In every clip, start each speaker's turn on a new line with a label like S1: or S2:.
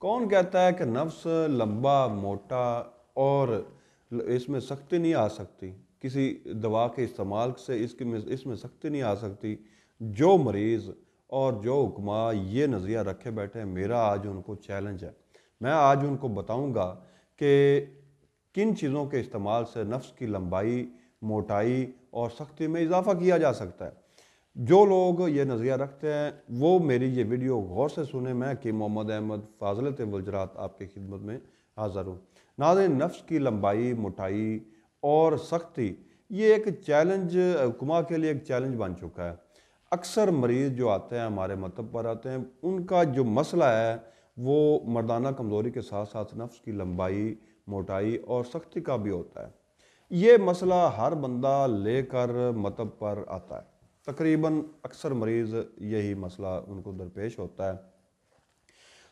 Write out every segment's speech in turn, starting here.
S1: कौन कहता है कि नफ्स लंबा मोटा और इसमें सख्ती नहीं आ सकती किसी दवा के इस्तेमाल से इसके में इसमें सख्ती नहीं आ सकती जो मरीज़ और जो हुक्मा ये नज़रिया रखे बैठे हैं मेरा आज उनको चैलेंज है मैं आज उनको बताऊंगा कि किन चीज़ों के इस्तेमाल से नफ्स की लंबाई मोटाई और सख्ती में इजाफ़ा किया जा सकता है जो लोग ये नज़रिया रखते हैं वो मेरी ये वीडियो गौर से सुने मैं कि मोहम्मद अहमद फाजलत वजरात आपकी खिदमत में हाज़िर हूँ नाज नफ्स की लंबाई मोटाई और सख्ती ये एक चैलेंज कुमा के लिए एक चैलेंज बन चुका है अक्सर मरीज़ जो आते हैं हमारे मतब पर आते हैं उनका जो मसला है वो मर्दाना कमज़ोरी के साथ साथ नफ्स की लंबाई मोटाई और सख्ती का भी होता है ये मसला हर बंदा लेकर मतब पर आता है तकरीबन अक्सर मरीज़ यही मसला उनको दरपेश होता है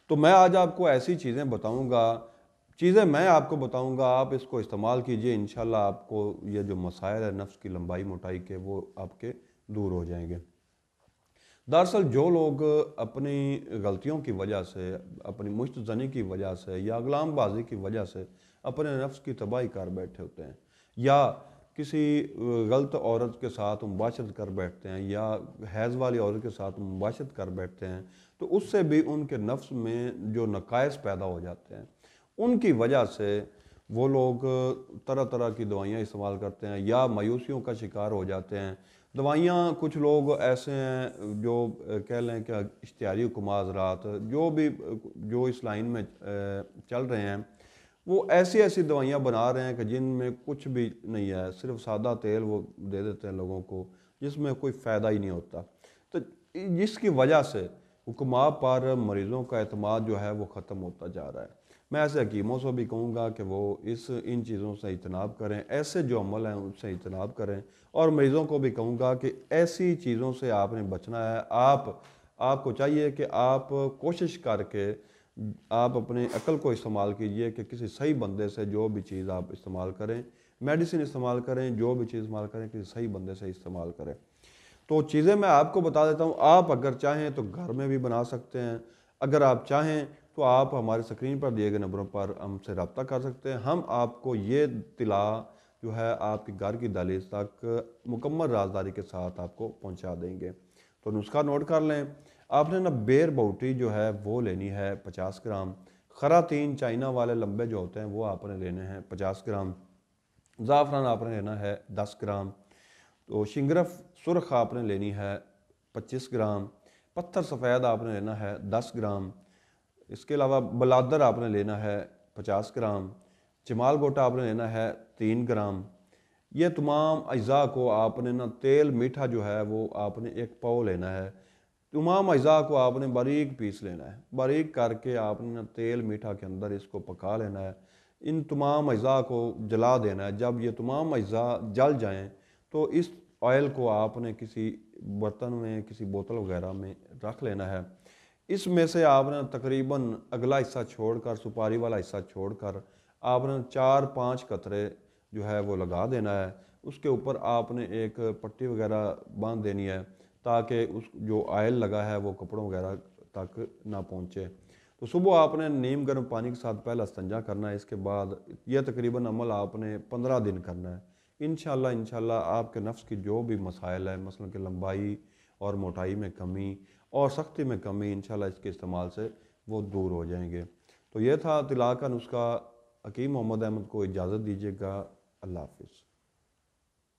S1: तो मैं आज आपको ऐसी चीज़ें बताऊंगा चीज़ें मैं आपको बताऊंगा आप इसको इस्तेमाल कीजिए इन आपको ये जो मसाइल है नफ्स की लंबाई मोटाई के वो आपके दूर हो जाएंगे दरअसल जो लोग अपनी गलतियों की वजह से अपनी मुश्त जनी की वजह से या गुलामबाजी की वजह से अपने नफ्स की तबाही कर बैठे होते हैं या किसी गलत औरत के साथ मुबाशत कर बैठते हैं या हैज़ वाली औरत के साथ मुबाशत कर बैठते हैं तो उससे भी उनके नफ्स में जो नकायस पैदा हो जाते हैं उनकी वजह से वो लोग तरह तरह की दवाइयाँ इस्तेमाल करते हैं या मायूसियों का शिकार हो जाते हैं दवाइयाँ कुछ लोग ऐसे हैं जो कह लें कि इश्तारी हुक्म रात जो भी जो इस लाइन में चल रहे हैं वो ऐसी ऐसी दवाइयाँ बना रहे हैं कि जिनमें कुछ भी नहीं है सिर्फ सादा तेल वो दे देते हैं लोगों को जिसमें कोई फ़ायदा ही नहीं होता तो जिसकी वजह से हुक्मा पर मरीज़ों का अतमाद जो है वो ख़त्म होता जा रहा है मैं ऐसे हकीमों से भी कहूँगा कि वो इस इन चीज़ों से इतनाब करें ऐसे जो अमल हैं उनसे इतनाब करें और मरीज़ों को भी कहूँगा कि ऐसी चीज़ों से आपने बचना है आप आपको चाहिए कि आप कोशिश करके आप अपने अकल को इस्तेमाल कीजिए कि किसी सही बंदे से जो भी चीज़ आप इस्तेमाल करें मेडिसिन इस्तेमाल करें जो भी चीज़ इस्तेमाल करें किसी सही बंदे से इस्तेमाल करें तो चीज़ें मैं आपको बता देता हूँ आप अगर चाहें तो घर में भी बना सकते हैं अगर आप चाहें तो आप हमारे स्क्रीन पर दिए गए नंबरों पर हमसे रबता कर सकते हैं हम आपको ये तिला जो है आपके घर की दहलीज तक मुकम्मल राजदारी के साथ आपको पहुँचा देंगे तो नुस्खा नोट कर लें आपने ना बेर बाउटी जो है वो लेनी है पचास ग्राम खरातीन चाइना वाले लंबे जो होते हैं वो आपने लेने हैं पचास ग्राम ज़ाफ़रान आपने लेना है दस ग्राम तो शिंगरफ सुरख आपने लेनी है पच्चीस ग्राम पत्थर सफ़ेद आपने लेना है दस ग्राम इसके अलावा बलादर आपने लेना है पचास ग्राम चमाल गोटा आपने लेना है तीन ग्राम ये तमाम अज़ा को आपने ना तेल मीठा जो है वो आपने एक पाव लेना है तमाम अज़ा को आपने बारीक पीस लेना है बारीक करके आपने तेल मीठा के अंदर इसको पका लेना है इन तमाम अज़ा को जला देना है जब ये तमाम अज़ा जल जाएँ तो इस ऑयल को आपने किसी बर्तन में किसी बोतल वगैरह में रख लेना है इसमें से आपने तकरीबन अगला हिस्सा छोड़कर सुपारी वाला हिस्सा छोड़कर आपने चार पाँच कतरे जो है वो लगा देना है उसके ऊपर आपने एक पट्टी वगैरह बांध देनी है ताकि उस जो आयल लगा है वो कपड़ों वगैरह तक ना पहुँचे तो सुबह आपने नीम गर्म पानी के साथ पहला संजा करना है इसके बाद यह तकरीबन अमल आपने पंद्रह दिन करना है इन शाला आपके नफ्स की जो भी मसाइल है मसलन कि लंबाई और मोटाई में कमी और सख्ती में कमी इन इसके इस्तेमाल से वो दूर हो जाएंगे तो यह था तिला का नुस्खा हकीम मोहम्मद अहमद को इजाज़त दीजिएगा अल्लाह हाफिज़